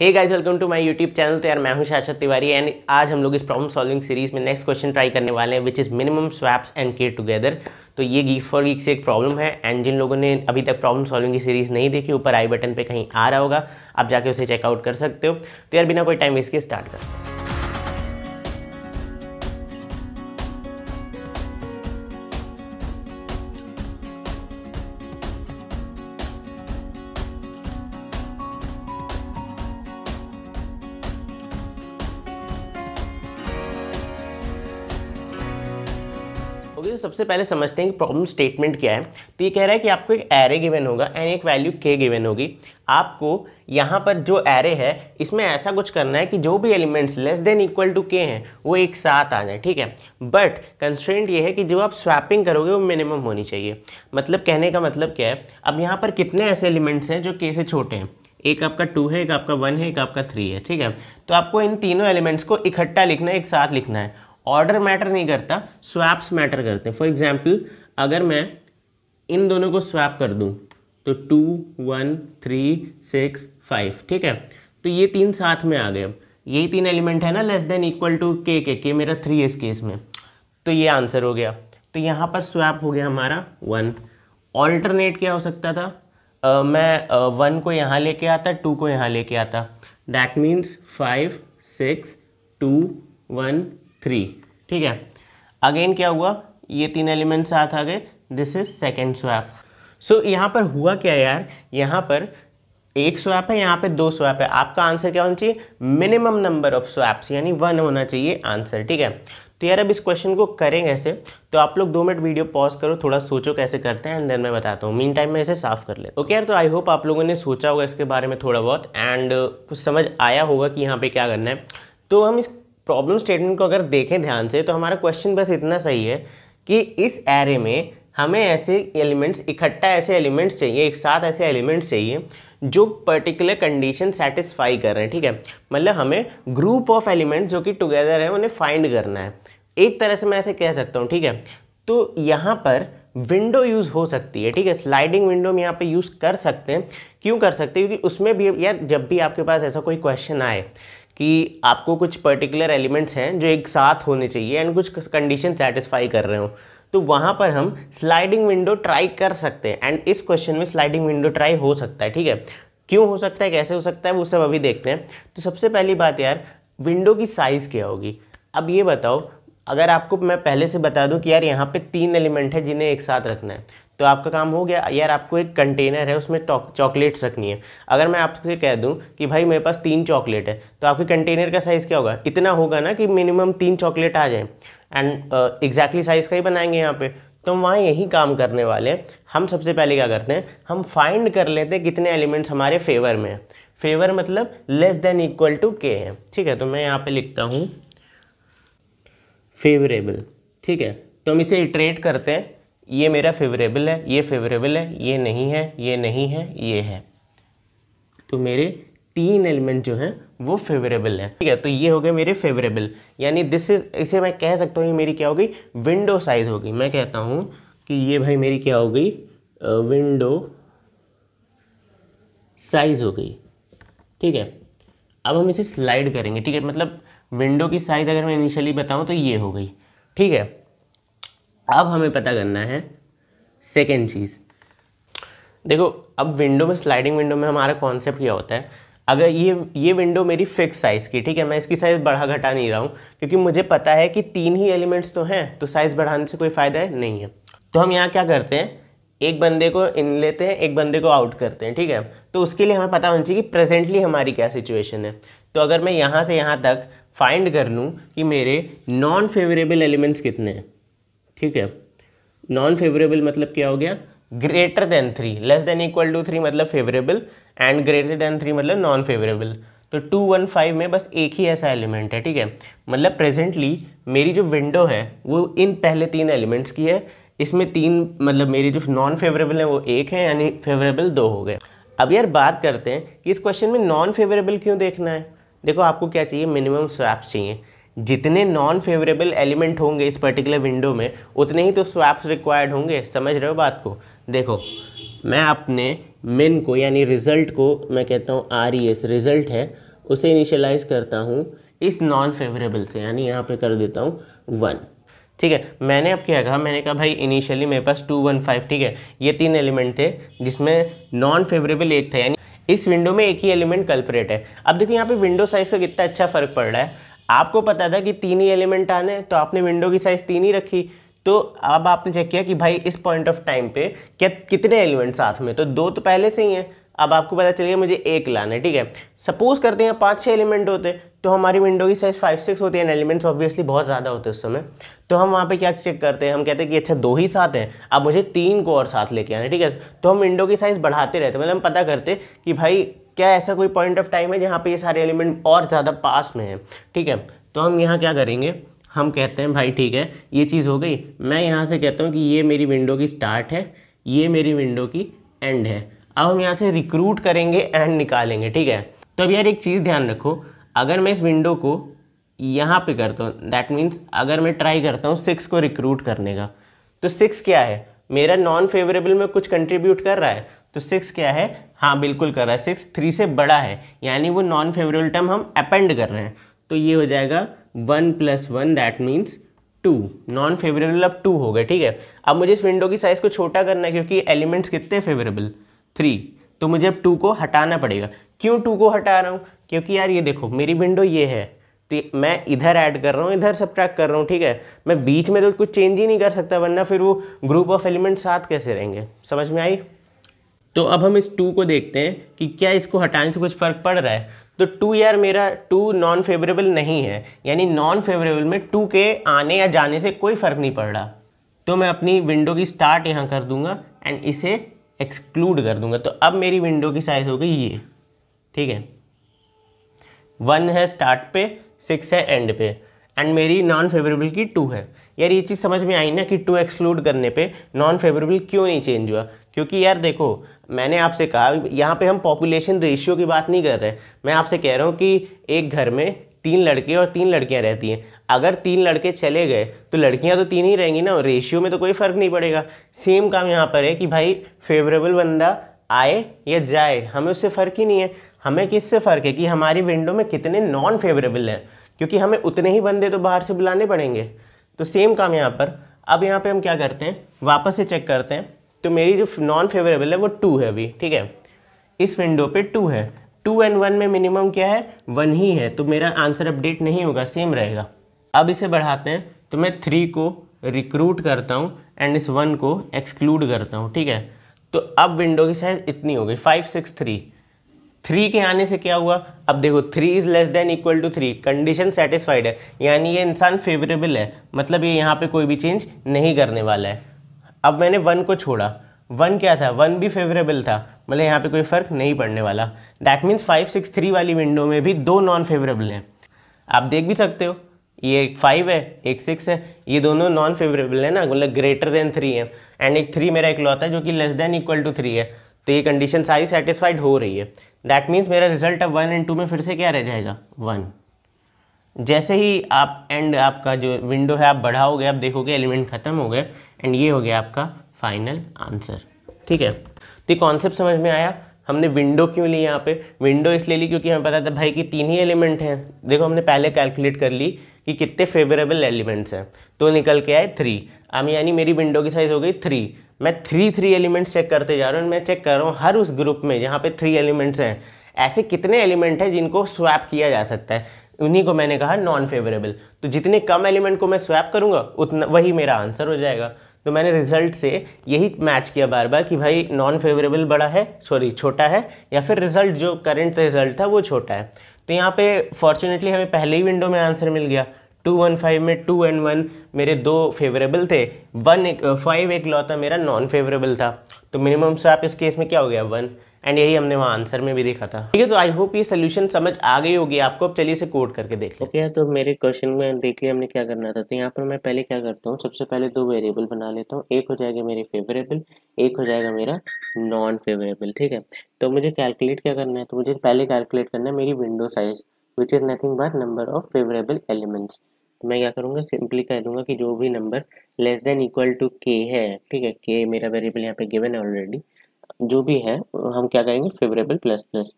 hey guys welcome to my YouTube channel तो यार मैं हूं शाशत तिवारी एंड आज हम लोग इस प्रॉब्लम सॉल्विंग सीरीज में नेक्स्ट क्वेश्चन ट्राई करने वाले हैं which is minimum swaps and K together तो ये गीक्स फॉर गीक्स एक प्रॉब्लम है एंड जिन लोगों ने अभी तक प्रॉब्लम सॉल्विंग की सीरीज़ नहीं देखी ऊपर आई बटन पर कहीं आ रहा होगा आप जाके उसे चेकआउट कर सकते हो तो यार बिना कोई टाइम इसके स्टार्ट करते हैं दोस्तों सबसे पहले समझते हैं कि प्रॉब्लम स्टेटमेंट क्या है तो ये कह रहा है कि आपको एक एरे गिवन होगा एंड एक वैल्यू के गिवन होगी आपको यहाँ पर जो एरे है इसमें ऐसा कुछ करना है कि जो भी elements less than equal to K हैं वो एक साथ आ जाए ठीक है बट कंस्ट्रेंट ये है कि जो आप स्वैपिंग करोगे वो मिनिमम होनी चाहिए मतलब कहने का मतलब क्या है अब यहाँ पर कितने ऐसे एलिमेंट्स हैं जो के से छोटे हैं एक आपका टू है एक आपका वन है एक आपका थ्री है ठीक है तो आपको इन तीनों एलिमेंट्स को इकट्ठा लिखना है एक साथ लिखना है ऑर्डर मैटर नहीं करता स्वैप्स मैटर करते हैं फॉर एग्जाम्पल अगर मैं इन दोनों को स्वैप कर दूँ तो two one three six five ठीक है तो ये तीन साथ में आ गए यही तीन एलिमेंट है ना लेस देन इक्वल टू के के के मेरा थ्री इस केस में तो ये आंसर हो गया तो यहाँ पर स्वैप हो गया हमारा वन ऑल्टरनेट क्या हो सकता था uh, मैं वन uh, को यहाँ लेके आता टू को यहाँ लेके आता that means five six two one three ठीक है अगेन क्या हुआ ये तीन एलिमेंट साथ आ गए this is second swap so यहाँ पर हुआ क्या यार यहाँ पर एक स्वैप है यहाँ पे दो स्वैप है आपका आंसर क्या होना चाहिए मिनिमम नंबर ऑफ स्वैप्स यानी वन होना चाहिए आंसर ठीक है तो यार अब इस क्वेश्चन को करें कैसे तो आप लोग दो मिनट वीडियो पॉज करो थोड़ा सोचो कैसे करते हैं एंड देन मैं बताता हूँ मीन टाइम में इसे साफ कर ले ओके यार तो आई होप आप लोगों ने सोचा होगा इसके बारे में थोड़ा बहुत एंड कुछ समझ आया होगा कि यहाँ पे क्या करना है तो हम इस प्रॉब्लम स्टेटमेंट को अगर देखें ध्यान से तो हमारा क्वेश्चन बस इतना सही है कि इस एरे में हमें ऐसे एलिमेंट्स इकट्ठा ऐसे एलिमेंट्स चाहिए एक साथ ऐसे एलिमेंट्स चाहिए जो पर्टिकुलर कंडीशन सेटिस्फाई कर रहे हैं ठीक है मतलब हमें ग्रुप ऑफ एलिमेंट्स जो कि टुगेदर है उन्हें फाइंड करना है एक तरह से मैं ऐसे कह सकता हूँ ठीक है तो यहाँ पर विंडो यूज़ हो सकती है ठीक है स्लाइडिंग विंडो में यहाँ पर यूज़ कर सकते हैं क्यों कर सकते हैं क्योंकि उसमें भी यार जब भी आपके पास ऐसा कोई क्वेश्चन आए कि आपको कुछ पर्टिकुलर एलिमेंट्स हैं जो एक साथ होने चाहिए एंड कुछ कंडीशन सेटिस्फाई कर रहे हो तो वहाँ पर हम स्लाइडिंग विंडो ट्राई कर सकते हैं एंड इस क्वेश्चन में स्लाइडिंग विंडो ट्राई हो सकता है ठीक है क्यों हो सकता है कैसे हो सकता है वो सब अभी देखते हैं तो सबसे पहली बात यार विंडो की साइज़ क्या होगी अब ये बताओ अगर आपको मैं पहले से बता दूं कि यार यहाँ पे तीन एलिमेंट है जिन्हें एक साथ रखना है तो आपका काम हो गया यार आपको एक कंटेनर है उसमें चॉकलेट्स रखनी है अगर मैं आपसे कह दूं कि भाई मेरे पास तीन चॉकलेट है तो आपके कंटेनर का साइज़ क्या होगा इतना होगा ना कि मिनिमम तीन चॉकलेट आ जाए एंड एग्जैक्टली साइज़ का ही बनाएंगे यहाँ पे तो हम वहाँ यही काम करने वाले हैं हम सबसे पहले क्या करते हैं हम फाइंड कर लेते हैं कितने एलिमेंट्स हमारे फेवर में हैं फेवर मतलब less than equal to K है ठीक है तो मैं यहाँ पर लिखता हूँ फेवरेबल ठीक है तो हम इसे इट्रेट करते हैं ये मेरा फेवरेबल है ये फेवरेबल है ये नहीं है ये नहीं है ये है तो मेरे तीन एलिमेंट जो हैं वो फेवरेबल है ठीक है तो ये हो गए मेरे फेवरेबल यानी दिस इज़ इसे मैं कह सकता हूँ ये मेरी क्या हो गई विंडो साइज़ हो गई मैं कहता हूँ कि ये भाई मेरी क्या हो गई विंडो साइज़ हो गई ठीक है अब हम इसे स्लाइड करेंगे ठीक है मतलब विंडो की साइज़ अगर मैं इनिशियली बताऊँ तो ये हो गई ठीक है अब हमें पता करना है सेकेंड चीज़ देखो अब विंडो में स्लाइडिंग विंडो में हमारा कॉन्सेप्ट क्या होता है अगर ये ये विंडो मेरी फिक्स साइज़ की ठीक है मैं इसकी साइज़ बढ़ा घटा नहीं रहा हूँ क्योंकि मुझे पता है कि तीन ही एलिमेंट्स तो हैं तो साइज़ बढ़ाने से कोई फ़ायदा है नहीं है तो हम यहाँ क्या करते हैं एक बंदे को इन लेते हैं एक बंदे को आउट करते हैं ठीक है तो उसके लिए हमें पता होना चाहिए कि प्रेजेंटली हमारी क्या सिचुएशन है तो अगर मैं यहाँ से यहाँ तक फाइंड कर लूँ कि मेरे नॉन फेवरेबल एलिमेंट्स कितने हैं ठीक है नॉन फेवरेबल मतलब क्या हो गया greater than three less than equal to three मतलब favourable and greater than three मतलब नॉन फेवरेबल तो टू वन फाइव में बस एक ही ऐसा एलिमेंट है ठीक है मतलब प्रेजेंटली मेरी जो विंडो है वो इन पहले तीन एलिमेंट्स की है इसमें तीन मतलब मेरी जो नॉन फेवरेबल है वो एक है यानी फेवरेबल दो हो गए अब यार बात करते हैं कि इस क्वेश्चन में नॉन फेवरेबल क्यों देखना है देखो आपको क्या चाहिए मिनिमम स्वैप्स चाहिए जितने नॉन फेवरेबल एलिमेंट होंगे इस पर्टिकुलर विंडो में उतने ही तो स्वैप्स रिक्वायर्ड होंगे समझ रहे हो बात को देखो मैं अपने मिन को यानी रिज़ल्ट को मैं कहता हूँ आर ई एस रिज़ल्ट है उसे इनिशियलाइज करता हूँ इस नॉन फेवरेबल से यानी यहाँ पे कर देता हूँ वन ठीक है मैंने अब क्या कहा मैंने कहा भाई इनिशियली मेरे पास टू वन फाइव ठीक है ये तीन एलिमेंट थे जिसमें नॉन फेवरेबल एक था यानी इस विंडो में एक ही एलिमेंट कल्परेट है अब देखो यहाँ पे विंडो साइज़ का कितना अच्छा फ़र्क पड़ रहा है आपको पता था कि तीन ही एलिमेंट आने तो आपने विंडो की साइज़ तीन ही रखी तो अब आपने चेक किया कि भाई इस पॉइंट ऑफ टाइम पे क्या कितने एलिमेंट साथ में तो दो तो पहले से ही हैं अब आपको पता चलेगा मुझे एक लाना है ठीक है सपोज करते हैं पाँच छः एलिमेंट होते तो हमारी विंडो की साइज़ फाइव सिक्स होती है एलिमेंट्स ऑब्वियसली बहुत ज़्यादा होते हैं उस समय तो हम वहाँ पे क्या चेक करते हैं हम कहते हैं कि अच्छा दो ही साथ हैं अब मुझे तीन को और साथ लेके आना ठीक है तो हम विंडो की साइज़ बढ़ाते रहते मतलब हम पता करते कि भाई क्या ऐसा कोई पॉइंट ऑफ टाइम है जहाँ पे ये सारे एलिमेंट और ज़्यादा पास में हैं ठीक है तो हम यहाँ क्या करेंगे हम कहते हैं भाई ठीक है ये चीज़ हो गई मैं यहाँ से कहता हूँ कि ये मेरी विंडो की स्टार्ट है ये मेरी विंडो की एंड है अब हम यहाँ से रिक्रूट करेंगे एंड निकालेंगे ठीक है तो अब यार एक चीज़ ध्यान रखो अगर मैं इस विंडो को यहाँ पे करता हूँ दैट मीन्स अगर मैं ट्राई करता हूँ सिक्स को रिक्रूट करने का तो सिक्स क्या है मेरा नॉन फेवरेबल में कुछ कंट्रीब्यूट कर रहा है तो सिक्स क्या है हाँ बिल्कुल कर रहा है सिक्स थ्री से बड़ा है यानी वो नॉन फेवरेबल टर्म हम अपेंड कर रहे हैं तो ये हो जाएगा one plus one that means two non favourable अब टू हो गए ठीक है अब मुझे इस विंडो की साइज़ को छोटा करना है क्योंकि एलिमेंट्स कितने फेवरेबल थ्री तो मुझे अब टू को हटाना पड़ेगा क्यों टू को हटा रहा हूँ क्योंकि यार ये देखो मेरी विंडो ये है तो मैं इधर ऐड कर रहा हूँ इधर सब कर रहा हूँ ठीक है मैं बीच में तो कुछ चेंज ही नहीं कर सकता वरना फिर वो ग्रुप ऑफ एलिमेंट साथ कैसे रहेंगे समझ में आई तो अब हम इस टू को देखते हैं कि क्या इसको हटाने से कुछ फ़र्क पड़ रहा है तो टू यार मेरा टू नॉन फेवरेबल नहीं है यानी नॉन फेवरेबल में टू के आने या जाने से कोई फ़र्क नहीं पड़ रहा तो मैं अपनी विंडो की स्टार्ट यहाँ कर दूंगा एंड इसे एक्सक्लूड कर दूंगा तो अब मेरी विंडो की साइज़ हो गई ये ठीक है वन है स्टार्ट पे सिक्स है एंड पे एंड मेरी नॉन फेवरेबल की टू है यार ये चीज़ समझ में आई ना कि टू एक्सक्लूड करने पे नॉन फेवरेबल क्यों नहीं चेंज हुआ क्योंकि यार देखो मैंने आपसे कहा यहाँ पे हम पॉपुलेशन रेशियो की बात नहीं कर रहे मैं आपसे कह रहा हूँ कि एक घर में तीन लड़के और तीन लड़कियाँ रहती हैं अगर तीन लड़के चले गए तो लड़कियाँ तो तीन ही रहेंगी ना रेशियो में तो कोई फ़र्क नहीं पड़ेगा सेम काम यहाँ पर है कि भाई फेवरेबल बंदा आए या जाए हमें उससे फ़र्क ही नहीं है हमें किससे फ़र्क है कि हमारी विंडो में कितने नॉन फेवरेबल हैं क्योंकि हमें उतने ही बंदे तो बाहर से बुलाने पड़ेंगे तो सेम काम यहाँ पर अब यहाँ पे हम क्या करते हैं वापस से चेक करते हैं तो मेरी जो नॉन फेवरेबल है वो टू है अभी ठीक है इस विंडो पे टू है टू एंड वन में मिनिमम क्या है वन ही है तो मेरा आंसर अपडेट नहीं होगा सेम रहेगा अब इसे बढ़ाते हैं तो मैं थ्री को रिक्रूट करता हूँ एंड इस वन को एक्सक्लूड करता हूँ ठीक है तो अब विंडो की साइज इतनी हो गई फाइव सिक्स थ्री थ्री के आने से क्या हुआ अब देखो three is less than equal to three condition satisfied है यानी ये इंसान फेवरेबल है मतलब ये यहाँ पे कोई भी चेंज नहीं करने वाला है अब मैंने वन को छोड़ा वन क्या था वन भी फेवरेबल था मतलब यहाँ पे कोई फ़र्क नहीं पड़ने वाला that means five six three वाली विंडो में भी दो नॉन फेवरेबल हैं आप देख भी सकते हो ये एक फाइव है एक सिक्स है ये दोनों नॉन फेवरेबल है ना मतलब ग्रेटर देन थ्री है एंड एक थ्री मेरा इकलौता है जो कि less than equal to three है तो ये कंडीशन सारी सेटिस्फाइड हो रही है दैट मीन्स मेरा रिजल्ट अब वन एंड टू में फिर से क्या रह जाएगा वन जैसे ही आप एंड आपका जो विंडो है आप बढ़ाओगे आप देखोगे एलिमेंट खत्म हो गए एंड ये हो गया आपका फाइनल आंसर ठीक है तो ये कॉन्सेप्ट समझ में आया हमने विंडो क्यों ली यहाँ पे विंडो इसलिए ली क्योंकि हमें पता था भाई कि तीन ही एलिमेंट हैं देखो हमने पहले कैलकुलेट कर ली कि कितने फेवरेबल एलिमेंट्स हैं तो निकल के आए थ्री अब यानी मेरी विंडो की साइज़ हो गई थ्री मैं थ्री थ्री एलिमेंट्स चेक करते जा रहा हूँ मैं चेक कर रहा हूँ हर उस ग्रुप में जहाँ पे थ्री एलिमेंट्स हैं ऐसे कितने एलिमेंट हैं जिनको स्वैप किया जा सकता है उन्हीं को मैंने कहा नॉन फेवरेबल तो जितने कम एलिमेंट को मैं स्वैप करूँगा उतना वही मेरा आंसर हो जाएगा तो मैंने रिजल्ट से यही मैच किया बार बार कि भाई नॉन फेवरेबल बड़ा है सॉरी छोटा है या फिर रिजल्ट जो करंट रिजल्ट था वो छोटा है तो यहाँ पे फॉर्चुनेटली हमें पहले ही विंडो में आंसर मिल गया टू वन फाइव में टू एंड वन मेरे दो फेवरेबल थे वन एक फाइव एक लौता मेरा नॉन फेवरेबल था तो मिनिमम से आप इस केस में क्या हो गया वन एंड यही हमने वहाँ आंसर में भी देखा था ठीक है तो आई होप ये सोल्यूशन समझ आ गई होगी आपको अब चलिए इसे कोड करके देख ओके okay, तो मेरे क्वेश्चन में देख लिया हमने क्या करना था तो यहाँ पर मैं पहले क्या करता हूँ सबसे पहले दो वेरिएबल बना लेता हूँ एक हो जाएगा मेरे फेवरेबल एक हो जाएगा मेरा नॉन फेवरेबल ठीक है तो मुझे कैलकुलेट क्या करना है तो मुझे पहले कैलकुलेट करना है मेरी window size which is nothing but number of favourable elements तो मैं क्या करूँगा सिंपली कह दूंगा कि जो भी number less than equal to K है ठीक है के मेरा वेरिएबल यहाँ पे गिवन है ऑलरेडी जो भी है हम क्या करेंगे फेवरेबल प्लस प्लस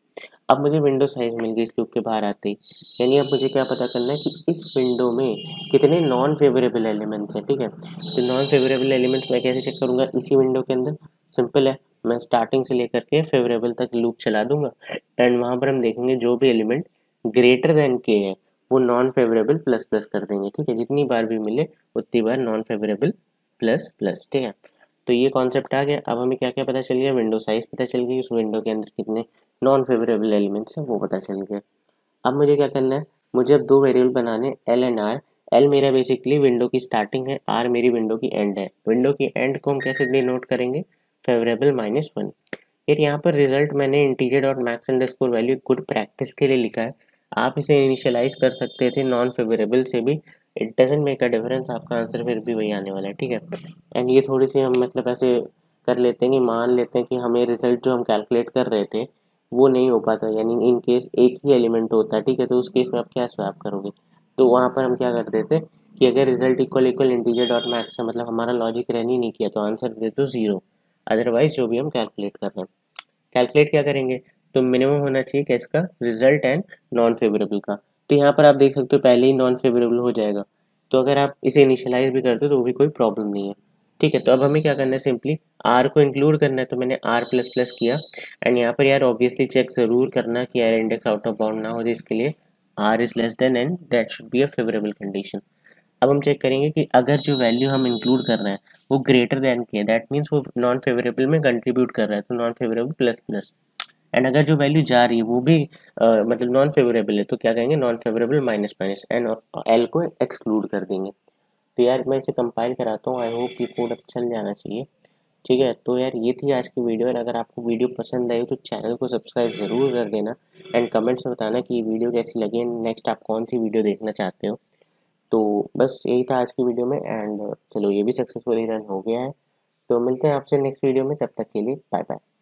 अब मुझे विंडो साइज मिल गई इस लूप के बाहर आते ही यानी अब मुझे क्या पता करना है कि इस विंडो में कितने नॉन फेवरेबल एलिमेंट्स हैं ठीक है तो नॉन फेवरेबल एलिमेंट्स मैं कैसे चेक करूँगा इसी विंडो के अंदर सिंपल है मैं स्टार्टिंग से लेकर के फेवरेबल तक लूप चला दूंगा एंड वहाँ पर हम देखेंगे जो भी एलिमेंट ग्रेटर देन के है वो नॉन फेवरेबल प्लस प्लस कर देंगे ठीक है जितनी बार भी मिले उतनी बार नॉन फेवरेबल प्लस प्लस ठीक है तो ये कॉन्सेप्ट आ गया अब हमें क्या क्या पता चल गया विंडो साइज़ पता चल गई उस विंडो के अंदर कितने नॉन फेवरेबल एलिमेंट्स हैं वो पता चल गया अब मुझे क्या करना है मुझे अब दो वेरिएबल बनाने एल एंड आर एल मेरा बेसिकली विंडो की स्टार्टिंग है आर मेरी विंडो की एंड है विंडो की एंड को हम कैसे डिनोट करेंगे फेवरेबल माइनस वन फिर यहाँ पर रिजल्ट मैंने integer dot max underscore value good practice के लिए लिखा है आप इसे इनिशियलाइज कर सकते थे नॉन फेवरेबल से भी it doesn't make a difference आपका आंसर फिर भी वही आने वाला है ठीक है एंड ये थोड़ी सी हम मतलब ऐसे कर लेते हैं कि मान लेते हैं कि हमें रिजल्ट जो हम कैलकुलेट कर रहे थे वो नहीं हो पाता यानी इन केस एक ही एलिमेंट होता है ठीक है तो उस केस में आप क्या स्वैप करोगे तो वहाँ पर हम क्या कर देते कि अगर result equal equal integer dot max है मतलब हमारा लॉजिक रन ही नहीं किया तो आंसर दे दो ज़ीरो अदरवाइज जो भी हम कैलकुलेट कर रहे हैं कैलकुलेट क्या करेंगे तो मिनिमम होना चाहिए कि इसका रिजल्ट एंड नॉन फेवरेबल का तो यहाँ पर आप देख सकते हो पहले ही नॉन फेवरेबल हो जाएगा तो अगर आप इसे इनिशियलाइज भी करते हो तो भी कोई प्रॉब्लम नहीं है ठीक है तो अब हमें क्या करना है सिंपली आर को इंक्लूड करना है तो मैंने आर प्लस प्लस किया एंड यहाँ पर यार ऑब्वियसली चेक ज़रूर करना कि यार इंडेक्स आउट ऑफ बाउंड ना हो जाए इसके लिए R is less than and that should be a favourable condition अब हम चेक करेंगे कि अगर जो वैल्यू हम इंक्लूड कर रहे हैं वो greater than K that means वो नॉन फेवरेबल में कंट्रीब्यूट कर रहा है तो non favourable plus plus and अगर जो वैल्यू जा रही है वो भी आ, मतलब नॉन फेवरेबल है तो क्या कहेंगे नॉन फेवरेबल माइनस माइनस एन और एल को एक्सक्लूड कर देंगे तो यार मैं इसे कंपाइल कराता हूँ आई होप ये कोड अब चल जाना चाहिए ठीक है तो यार ये थी आज की वीडियो एंड अगर आपको वीडियो पसंद आई तो चैनल को सब्सक्राइब ज़रूर कर देना एंड कमेंट्स में बताना कि ये वीडियो कैसी लगी एंड नेक्स्ट आप कौन सी वीडियो देखना चाहते हो तो बस यही था आज की वीडियो में एंड चलो ये भी सक्सेसफुली रन हो गया है तो मिलते हैं आपसे नेक्स्ट वीडियो में तब तक के लिए बाय बाय